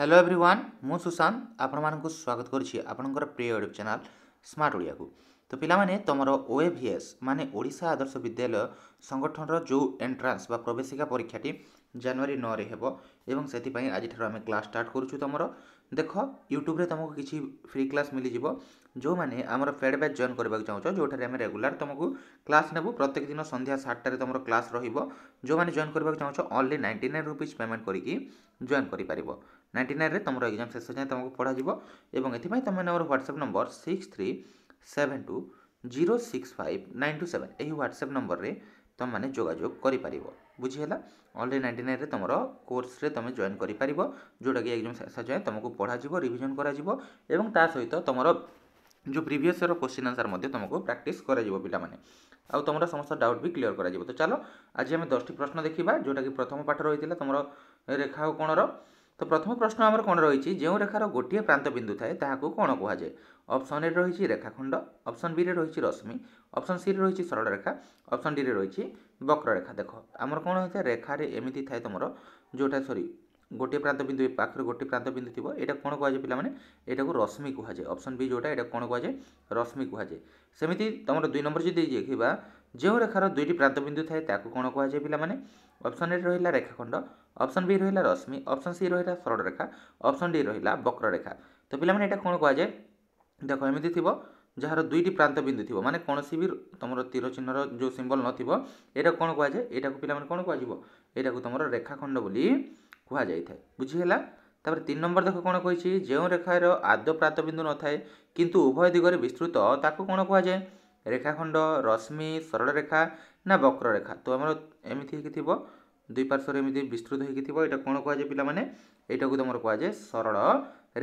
hello everyone ମୁଁ ସୁଶାନ୍ତ ଆପଣମାନଙ୍କୁ ସ୍ୱାଗତ କରୁଛି ଆପଣଙ୍କର ପ୍ରିୟ ୟୁଟ୍ୟୁବ୍ ଚ୍ୟାନେଲ୍ ସ୍ମାର୍ଟ ଓଡ଼ିଆକୁ ତ ପିଲାମାନେ ତୁମର ଓ ଏ ଭି ଏସ୍ ମାନେ ଓଡ଼ିଶା ଆଦର୍ଶ ବିଦ୍ୟାଳୟ ସଂଗଠନର ଯେଉଁ ଏଣ୍ଟ୍ରାନ୍ସ ବା ପ୍ରବେଶିକା ପରୀକ୍ଷାଟି ଜାନୁଆରୀ ନଅରେ ହେବ ଏବଂ ସେଥିପାଇଁ ଆଜିଠାରୁ ଆମେ କ୍ଲାସ୍ ଷ୍ଟାର୍ଟ କରୁଛୁ ତୁମର দেখ ইউট্যুব্রে তুমি কিছু ফ্রি ক্লাস মিলিযোগ যে আমার পেড ব্যাচ জয়েন করা চাহুছ যেটার আমি রেগুলার তুমি ক্লাস নেবু প্রত্যেক দিন সন্ধ্যা সাতটায় তোমার ক্লাস রহব যে জয়েন করা চাহুছ only ninety nine rupees payment করি জয়েন করে পাব নাইন্টি নাইন্রে তোমার এক্সাম শেষ যায় তোমাকে পড়া যাব এবং এথিপাই তুমি আমার WhatsApp number six three seven two zero six five nine two seven এই হোয়াটসঅ্যাপ নম্বরের তুমি যোগাযোগ করে পারিব ବୁଝିହେଲା ଓନ୍ଲି ନାଇଣ୍ଟି ନାଇନ୍ରେ ତୁମର କୋର୍ସରେ ତୁମେ ଜଏନ୍ କରିପାରିବ ଯେଉଁଟାକି ଏକ୍ଜାମ୍ ଶେଷ ଯାଏଁ ତୁମକୁ ପଢ଼ାଯିବ ରିଭିଜନ୍ କରାଯିବ ଏବଂ ତା ସହିତ ତୁମର ଯେଉଁ ପ୍ରିଭିୟସ୍ ଇୟର୍ କୋଶ୍ଚିନ୍ ଆନ୍ସର୍ ମଧ୍ୟ ତୁମକୁ ପ୍ରାକ୍ଟିସ୍ କରାଯିବ ପିଲାମାନେ ଆଉ ତୁମର ସମସ୍ତ ଡାଉଟ୍ ବି କ୍ଲିୟର୍ କରାଯିବ ତ ଚାଲ ଆଜି ଆମେ ଦଶଟି ପ୍ରଶ୍ନ ଦେଖିବା ଯେଉଁଟାକି ପ୍ରଥମ ପାଠ ରହିଥିଲା ତୁମର ରେଖା ଆଉ କୋଣର তো প্রথম প্রশ্ন আমার কোণ রয়েছে যে রেখার গোটিয়ে প্রান্ত বিন্দু থাকে তাহলে কোণ কুহযায় অপশন এ রয়েছে রেখাখণ্ড অপশন বি রয়েছে রশ্মি অপশন সি রয়েছে সরলরেখা অপশন ডি রয়েছে বক্ররেখা দেখ আমার কোণ হয়েছে রেখার এমিতি থাকে তোমার যেটা সরি গোটিয়ে প্রান্ত বিন্দু এ পাখে গোটিয়ে প্রান্ত বিন্দু থিব এটা কোণ কুহযায় পিলামানে এটাকে রশ্মি কুহযায় অপশন বি যেটা এটা কোণ কুহযায় রশ্মি কুহযায় সেমিতি তোমার দুই নম্বর যদি দেখিবা ଯେଉଁ ରେଖାର ଦୁଇଟି ପ୍ରାନ୍ତବିନ୍ଦୁ ଥାଏ ତାକୁ କ'ଣ କୁହାଯାଏ ପିଲାମାନେ ଅପସନ୍ ଏ ରହିଲା ରେଖାଖଣ୍ଡ ଅପସନ୍ ବି ରହିଲା ରଶ୍ମି ଅପସନ୍ ସି ରହିଲା ସରଳରେଖା ଅପସନ୍ ଡି ରହିଲା ବକ୍ରରେଖା ତ ପିଲାମାନେ ଏଇଟା କ'ଣ କୁହାଯାଏ ଦେଖ ଏମିତି ଥିବ ଯାହାର ଦୁଇଟି ପ୍ରାନ୍ତ ବିନ୍ଦୁ ଥିବ ମାନେ କୌଣସି ବି ତୁମର ତୀର ଚିହ୍ନର ଯେଉଁ ସିମ୍ବଲ୍ ନଥିବ ଏଇଟା କ'ଣ କୁହାଯାଏ ଏଇଟାକୁ ପିଲାମାନେ କ'ଣ କୁହାଯିବ ଏଇଟାକୁ ତୁମର ରେଖାଖଣ୍ଡ ବୋଲି କୁହାଯାଇଥାଏ ବୁଝିହେଲା ତାପରେ ତିନି ନମ୍ବର ଦେଖ କ'ଣ କହିଛି ଯେଉଁ ରେଖାର ଆଦ୍ୟ ପ୍ରାନ୍ତ ବିନ୍ଦୁ ନଥାଏ କିନ୍ତୁ ଉଭୟ ଦିଗରେ ବିସ୍ତୃତ ତାକୁ କ'ଣ କୁହାଯାଏ ରେଖାଖଣ୍ଡ ରଶ୍ମି ସରଳରେଖା ନା ବକ୍ରରେଖା ତ ଆମର ଏମିତି ହେଇକି ଥିବ ଦୁଇ ପାର୍ଶ୍ୱରେ ଏମିତି ବିସ୍ତୃତ ହେଇକି ଥିବ ଏଇଟା କ'ଣ କୁହାଯାଏ ପିଲାମାନେ ଏଇଟାକୁ ତୁମର କୁହାଯାଏ ସରଳ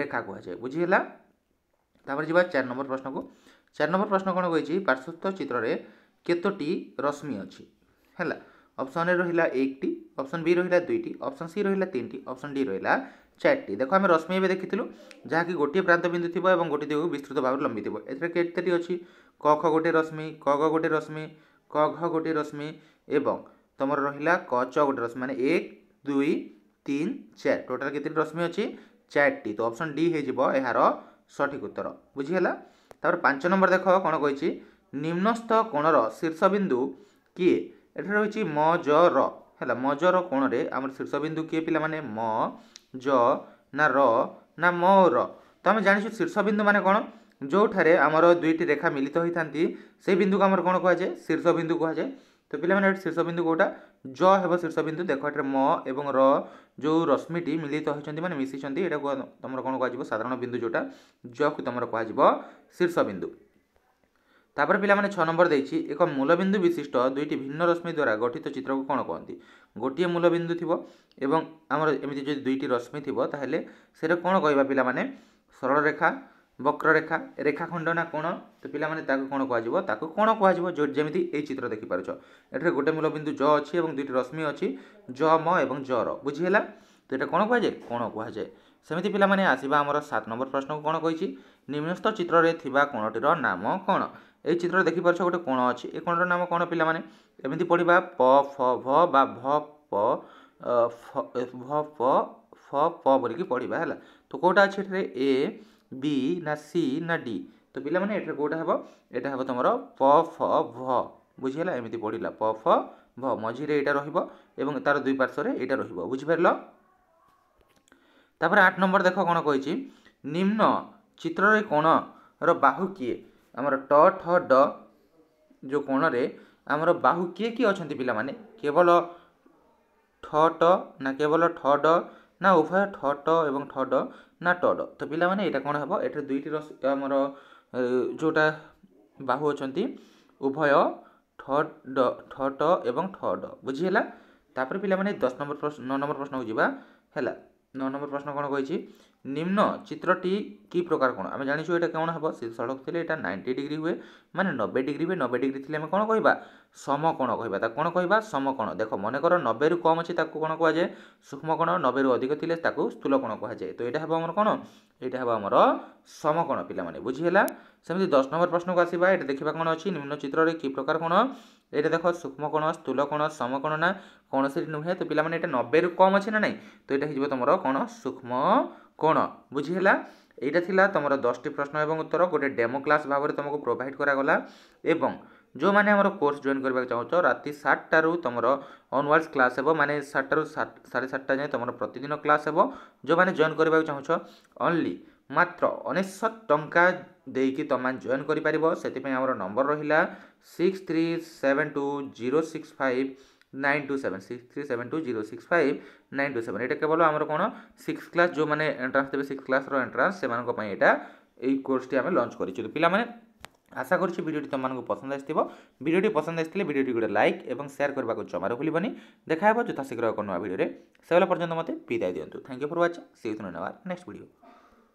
ରେଖା କୁହାଯାଏ ବୁଝିହେଲା ତାପରେ ଯିବା ଚାରି ନମ୍ବର ପ୍ରଶ୍ନକୁ ଚାରି ନମ୍ବର ପ୍ରଶ୍ନ କ'ଣ କହିଛି ପାର୍ଶ୍ୱସ୍ଥ ଚିତ୍ରରେ କେତୋଟି ରଶ୍ମି ଅଛି ହେଲା অপশন এ রহিলা একটি অপশন বি রহিলা দুইটি অপশন সি রহিলা তিনটি অপশন ডি রহিলা চারটি দেখো আমি রশ্মি এবে দেখিলু যা কি গোটিয়ে প্রান্ত বিন্দু থিব এবং গোটি দিগু বিস্তৃত ভাবে লম্বি থিব এতে কেতেটি অছি ক ଖ ଗୋଟେ ରଶ୍ମି କ ଘ ଗୋଟେ ରଶ୍ମି କ ଘ ଗୋଟେ ରଶ୍ମି ଏବଂ ତୁମର ରହିଲା କ ଚ ଗୋଟେ ରଶ୍ମି ମାନେ ଏକ ଦୁଇ ତିନି ଚାରି ଟୋଟାଲ କେତୋଟି ରଶ୍ମି ଅଛି ଚାରିଟି ତ ଅପସନ୍ ଡି ହୋଇଯିବ ଏହାର ସଠିକ୍ ଉତ୍ତର ବୁଝିହେଲା ତାପରେ ପାଞ୍ଚ ନମ୍ବର ଦେଖ କ'ଣ କହିଛି ନିମ୍ନସ୍ଥ କୋଣର ଶୀର୍ଷବିନ୍ଦୁ କିଏ ଏଠାରେ ରହିଛି ମ ଜ ର ହେଲା ମ ଜ ର କୋଣରେ ଆମର ଶୀର୍ଷବିନ୍ଦୁ କିଏ ପିଲାମାନେ ମ ଜ ନା ର ନା ମ ର ତ ଆମେ ଜାଣିଛୁ ଶୀର୍ଷବିନ୍ଦୁ ମାନେ କ'ଣ ଯେଉଁଠାରେ ଆମର ଦୁଇଟି ରେଖା ମିଳିତ ହୋଇଥାନ୍ତି ସେହି ବିନ୍ଦୁକୁ ଆମର କ'ଣ କୁହାଯାଏ ଶୀର୍ଷ ବିନ୍ଦୁ କୁହାଯାଏ ତ ପିଲାମାନେ ଏଠି ଶୀର୍ଷ ବିନ୍ଦୁ କେଉଁଟା ଜ ହେବ ଶୀର୍ଷ ବିନ୍ଦୁ ଦେଖ ଏଠାରେ ମ ଏବଂ ର ଯେଉଁ ରଶ୍ମିଟି ମିଳିତ ହୋଇଛନ୍ତି ମାନେ ମିଶିଛନ୍ତି ଏଇଟାକୁ ତୁମର କ'ଣ କୁହାଯିବ ସାଧାରଣ ବିନ୍ଦୁ ଯେଉଁଟା ଜକୁ ତୁମର କୁହାଯିବ ଶୀର୍ଷ ବିନ୍ଦୁ ତାପରେ ପିଲାମାନେ ଛଅ ନମ୍ବର ଦେଇଛି ଏକ ମୂଲବିନ୍ଦୁ ବିଶିଷ୍ଟ ଦୁଇଟି ଭିନ୍ନ ରଶ୍ମି ଦ୍ୱାରା ଗଠିତ ଚିତ୍ରକୁ କ'ଣ କହନ୍ତି ଗୋଟିଏ ମୂଲବିନ୍ଦୁ ଥିବ ଏବଂ ଆମର ଏମିତି ଯଦି ଦୁଇଟି ରଶ୍ମି ଥିବ ତାହେଲେ ସେଇଟା କ'ଣ କହିବା ପିଲାମାନେ ସରଳ ରେଖା বক্ররেখা রেখাখণ্ড না কোণ তো পিলা মানে তাকে কোণ যাব তাকে কোণ কুহযিব যেমিতি এই চিত্র দেখি পারছ এটা গোটে মূলবিন্দু জ অছি এবং দুইটি রশ্মি অছি জ ম এবং জর বুঝিহেলা তো এটা কোণ যায় কোণ যায় সেমিতি পিলা মানে আসিবা আমার সাত নম্বর প্রশ্ন কোণ কইছি নিম্নস্থ চিত্রে থিবা কোণটির নাম কোণ এই চিত্র দেখি পারছ গোটে কোণ অছি এই কোণটির নাম কোণ পিলা মানে এমিতি পড়িবা প ফ ভ বা ଭ ପ ଭ ফ ফ ফ ବୋଲିକି ପଢ଼ିବା ହେଲା ତ କେଉଁଟା ଅଛି ଏଠାରେ ଏ ବି ନା ସି ନା ଡି ତ ପିଲାମାନେ ଏଠାରେ କେଉଁଟା ହେବ ଏଇଟା ହେବ ତୁମର ପ ଫ ଭ ବୁଝିହେଲା ଏମିତି ପଢ଼ିଲା ପ ଫ ଭ ମଝିରେ ଏଇଟା ରହିବ ଏବଂ ତା'ର ଦୁଇ ପାର୍ଶ୍ୱରେ ଏଇଟା ରହିବ ବୁଝିପାରିଲ ତାପରେ ଆଠ ନମ୍ବର ଦେଖ କ'ଣ କହିଛି ନିମ୍ନ ଚିତ୍ରରେ କୋଣର ବାହୁ କିଏ ଆମର ଟ ଠ ଡ ଯେଉଁ କୋଣରେ ଆମର ବାହୁ କିଏ କିଏ ଅଛନ୍ତି ପିଲାମାନେ କେବଳ ଠ ଟ ନା କେବଳ ଠ ଡ ନା ଉଭୟ ଠ ଟ ଏବଂ ଠ ଡ ନା ଟ ଡ ତ ପିଲାମାନେ ଏଇଟା କ'ଣ ହେବ ଏଠାରେ ଦୁଇଟିର ଆମର ଯେଉଁଟା ବାହୁ ଅଛନ୍ତି ଉଭୟ ଠ ଡ ଠ ଟ ଏବଂ ଠ ଡ ବୁଝିହେଲା ତାପରେ ପିଲାମାନେ ଦଶ ନମ୍ବର ପ୍ରଶ୍ନ ନଅ ନମ୍ବର ପ୍ରଶ୍ନକୁ ଯିବା ହେଲା ନଅ ନମ୍ବର ପ୍ରଶ୍ନ କ'ଣ କହିଛି ନିମ୍ନ ଚିତ୍ରଟି କି ପ୍ରକାର କ'ଣ ଆମେ ଜାଣିଛୁ ଏଇଟା କ'ଣ ହେବ ସେ ସଡ଼କ ଥିଲେ ଏଇଟା ନାଇଣ୍ଟି ଡିଗ୍ରୀ ହୁଏ ମାନେ ନବେ ଡିଗ୍ରୀ ହୁଏ ନବେ ଡିଗ୍ରୀ ଥିଲେ ଆମେ କ'ଣ କହିବା ସମକୋଣ କହିବା ତାକୁ କ'ଣ କହିବା ସମକୋଣ ଦେଖ ମନେକର ନବେରୁ କମ୍ ଅଛି ତାକୁ କ'ଣ କୁହାଯାଏ ସୂକ୍ଷ୍ମକୋଣ ନବେରୁ ଅଧିକ ଥିଲେ ତାକୁ ସ୍ଥୂଳକୋଣ କୁହାଯାଏ ତ ଏଇଟା ହେବ ଆମର କ'ଣ ଏଇଟା ହେବ ଆମର ସମକୋଣ ପିଲାମାନେ ବୁଝିହେଲା ସେମିତି ଦଶ ନମ୍ବର ପ୍ରଶ୍ନକୁ ଆସିବା ଏଇଟା ଦେଖିବା କ'ଣ ଅଛି ନିମ୍ନ ଚିତ୍ରରେ କି ପ୍ରକାର କ'ଣ ଏଇଟା ଦେଖ ସୂକ୍ଷ୍ମକୋଣ ସ୍ଥୂଳକୋଣ ସମକୋଣ ନା କୌଣସିଟି ନୁହେଁ ତ ପିଲାମାନେ ଏଇଟା ନବେରୁ କମ୍ ଅଛି ନା ନାହିଁ ତ ଏଇଟା ହେଇଯିବ ତୁମର କ'ଣ ସୂକ୍ଷ୍ମ କୋଣ ବୁଝିହେଲା ଏଇଟା ଥିଲା ତୁମର ଦଶଟି ପ୍ରଶ୍ନ ଏବଂ ଉତ୍ତର ଗୋଟେ ଡେମୋ କ୍ଲାସ୍ ଭାବରେ ତୁମକୁ ପ୍ରୋଭାଇଡ଼ କରାଗଲା ଏବଂ ଯେଉଁମାନେ ଆମର କୋର୍ସ ଜଏନ୍ କରିବାକୁ ଚାହୁଁଛ ରାତି ସାତଟାରୁ ତୁମର ଅନୱାର୍ଡ଼ସ୍ କ୍ଲାସ୍ ହେବ ମାନେ ସାତଟାରୁ ସାଢ଼େ ସାତଟା ଯାଏଁ ତୁମର ପ୍ରତିଦିନ କ୍ଲାସ୍ ହେବ ଯେଉଁମାନେ ଜଏନ୍ କରିବାକୁ ଚାହୁଁଛ ଓନ୍ଲି ମାତ୍ର ଉଣେଇଶହ ଟଙ୍କା ଦେଇକି ତୁମେ ଜଏନ୍ କରିପାରିବ ସେଥିପାଇଁ ଆମର ନମ୍ବର ରହିଲା six three seven two zero six five nine two seven six three seven two zero six five nine two seven ଏଇଟା କେବଳ ଆମର କ'ଣ ସିକ୍ସ କ୍ଲାସ୍ ଯେଉଁମାନେ ଏଣ୍ଟ୍ରାନ୍ସ ଦେବେ ସିକ୍ସ କ୍ଲାସ୍ର ଏଣ୍ଟ୍ରାନ୍ସ ସେମାନଙ୍କ ପାଇଁ ଏଇଟା ଏଇ କୋର୍ସଟି ଆମେ ଲଞ୍ଚ କରିଛୁ ପିଲାମାନେ আশা করছি ভিডিওটি তোমাদের পছন্দ আসব ভিডিওটি পছন্দ আসলে ভিডিওটি গোটে লাইক এবং সেয়ার করা জমার ভুলবানি দেখা হব যথাশীঘ্র এক নয় ভিডিওরে সেবেলা পর্যন্ত মতো বিদায় দিও thank you for watching see ধন্যবাদ নেক্সট ভিডিও